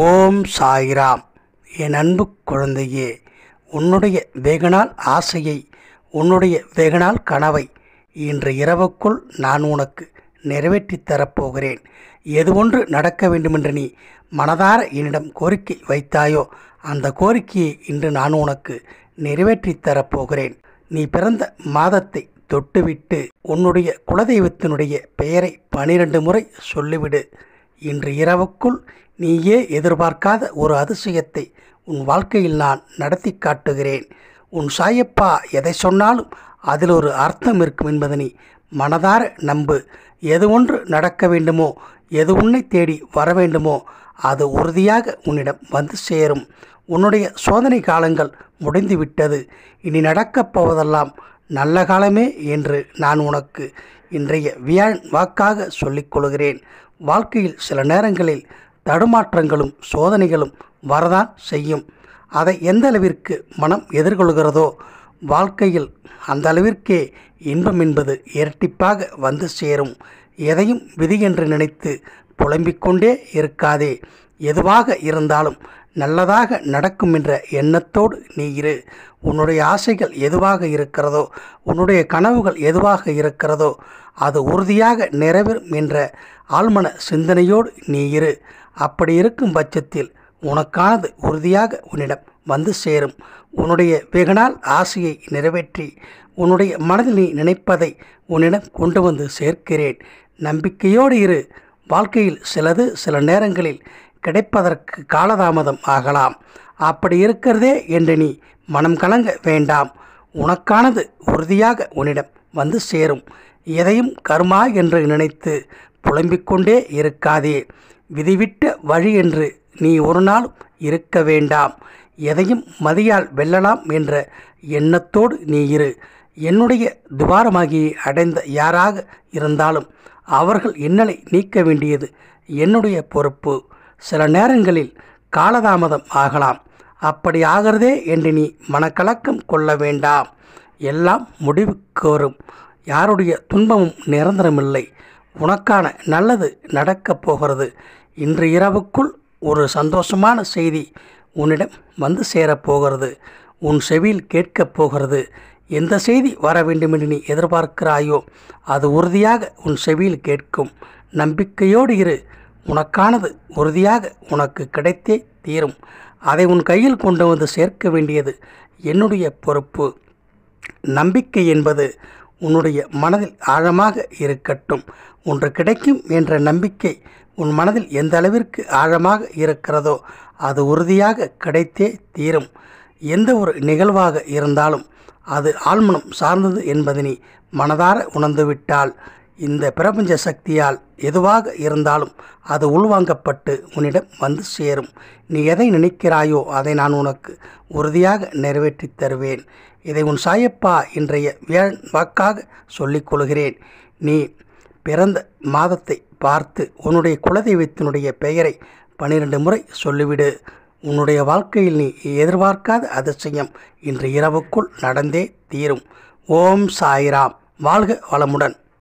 ஓம் சாய்ராம் என் அன்பு குழந்தையே உன்னுடைய வெகுநாள் ஆசையை உன்னுடைய வெகுநாள் கனவை இன்று இரவுக்குள் நான் உனக்கு நிறைவேற்றி தரப்போகிறேன் எது ஒன்று நடக்க வேண்டுமென்று நீ மனதார என்னிடம் கோரிக்கை வைத்தாயோ அந்த கோரிக்கையை இன்று நான் உனக்கு நிறைவேற்றி தரப்போகிறேன் நீ பிறந்த மாதத்தை தொட்டுவிட்டு உன்னுடைய குலதெய்வத்தினுடைய பெயரை பனிரெண்டு முறை சொல்லிவிடு இன்று இரவுக்குள் நீயே எதிர்பார்க்காத ஒரு அதிசயத்தை உன் வாழ்க்கையில் நான் நடத்தி காட்டுகிறேன் உன் சாயப்பா எதை சொன்னாலும் அதில் ஒரு அர்த்தம் இருக்கும் என்பதனை மனதார நம்பு எது ஒன்று நடக்க வேண்டுமோ எது உன்னை தேடி வர வேண்டுமோ அது உறுதியாக உன்னிடம் வந்து சேரும் உன்னுடைய சோதனை காலங்கள் முடிந்துவிட்டது இனி நடக்கப் போவதெல்லாம் நல்ல காலமே என்று நான் உனக்கு இன்றைய வியான் வாக்காக கொள்கிறேன் வாழ்க்கையில் சில நேரங்களில் தடுமாற்றங்களும் சோதனைகளும் வரதான் செய்யும் அதை எந்த அளவிற்கு மனம் எதிர்கொள்கிறதோ வாழ்க்கையில் அந்த அளவிற்கே இன்பம் என்பது இரட்டிப்பாக வந்து சேரும் எதையும் விதி என்று நினைத்து புலம்பிக் கொண்டே இருக்காதே எதுவாக இருந்தாலும் நல்லதாக நடக்கும் என்ற எண்ணத்தோடு நீ இரு உன்னுடைய ஆசைகள் எதுவாக இருக்கிறதோ உன்னுடைய கனவுகள் எதுவாக இருக்கிறதோ அது உறுதியாக நிறைவேறும் என்ற ஆழ்மன சிந்தனையோடு நீ இரு அப்படி இருக்கும் பட்சத்தில் உனக்கானது உறுதியாக உன்னிடம் வந்து சேரும் உன்னுடைய வெகுநாள் ஆசையை நிறைவேற்றி உன்னுடைய மனதில் நீ நினைப்பதை உன்னிடம் கொண்டு வந்து சேர்க்கிறேன் நம்பிக்கையோடு இரு வாழ்க்கையில் சிலது சில நேரங்களில் கிடைப்பதற்கு காலதாமதம் ஆகலாம் அப்படி இருக்கிறதே என்று நீ மனம் கலங்க வேண்டாம் உனக்கானது உறுதியாக உன்னிடம் வந்து சேரும் எதையும் கருமா என்று நினைத்து புலம்பிக்கொண்டே இருக்காதே விதிவிட்ட வழி என்று நீ ஒரு நாள் இருக்க வேண்டாம் எதையும் மதியால் வெல்லலாம் என்ற எண்ணத்தோடு நீ இரு என்னுடைய துவாரமாகி அடைந்த யாராக இருந்தாலும் அவர்கள் இன்னலை நீக்க வேண்டியது என்னுடைய பொறுப்பு சில நேரங்களில் காலதாமதம் ஆகலாம் அப்படி ஆகிறதே என்று நீ மனக்கலக்கம் கொள்ள வேண்டாம் எல்லாம் முடிவுக்கு வரும் யாருடைய துன்பமும் நிரந்தரமில்லை உனக்கான நல்லது நடக்கப் போகிறது இன்று இரவுக்குள் ஒரு சந்தோஷமான செய்தி உன்னிடம் வந்து சேரப்போகிறது உன் செவியில் கேட்கப் போகிறது எந்த செய்தி வர வேண்டுமென்று நீ எதிர்பார்க்கிறாயோ அது உறுதியாக உன் செவியில் கேட்கும் நம்பிக்கையோடு இரு உனக்கானது உறுதியாக உனக்கு கிடைத்தே தீரும் அதை உன் கையில் கொண்டு வந்து சேர்க்க வேண்டியது என்னுடைய பொறுப்பு நம்பிக்கை என்பது உன்னுடைய மனதில் ஆழமாக இருக்கட்டும் ஒன்று கிடைக்கும் என்ற நம்பிக்கை உன் மனதில் எந்த அளவிற்கு ஆழமாக இருக்கிறதோ அது உறுதியாக கிடைத்தே தீரும் எந்த ஒரு நிகழ்வாக இருந்தாலும் அது ஆழ்மனம் சார்ந்தது என்பதனை மனதார உணர்ந்துவிட்டால் இந்த பிரபஞ்ச சக்தியால் எதுவாக இருந்தாலும் அது உள்வாங்கப்பட்டு உன்னிடம் வந்து சேரும் நீ எதை நினைக்கிறாயோ அதை நான் உனக்கு உறுதியாக நிறைவேற்றி தருவேன் இதை உன் சாயப்பா இன்றைய வேன் வாக்காக சொல்லிக்கொள்கிறேன் நீ பிறந்த மாதத்தை பார்த்து உன்னுடைய குலதெய்வத்தினுடைய பெயரை பன்னிரண்டு முறை சொல்லிவிடு உன்னுடைய வாழ்க்கையில் நீ எதிர்பார்க்காத அதிசயம் இன்று இரவுக்குள் நடந்தே தீரும் ஓம் சாய்ராம் வாழ்க வளமுடன்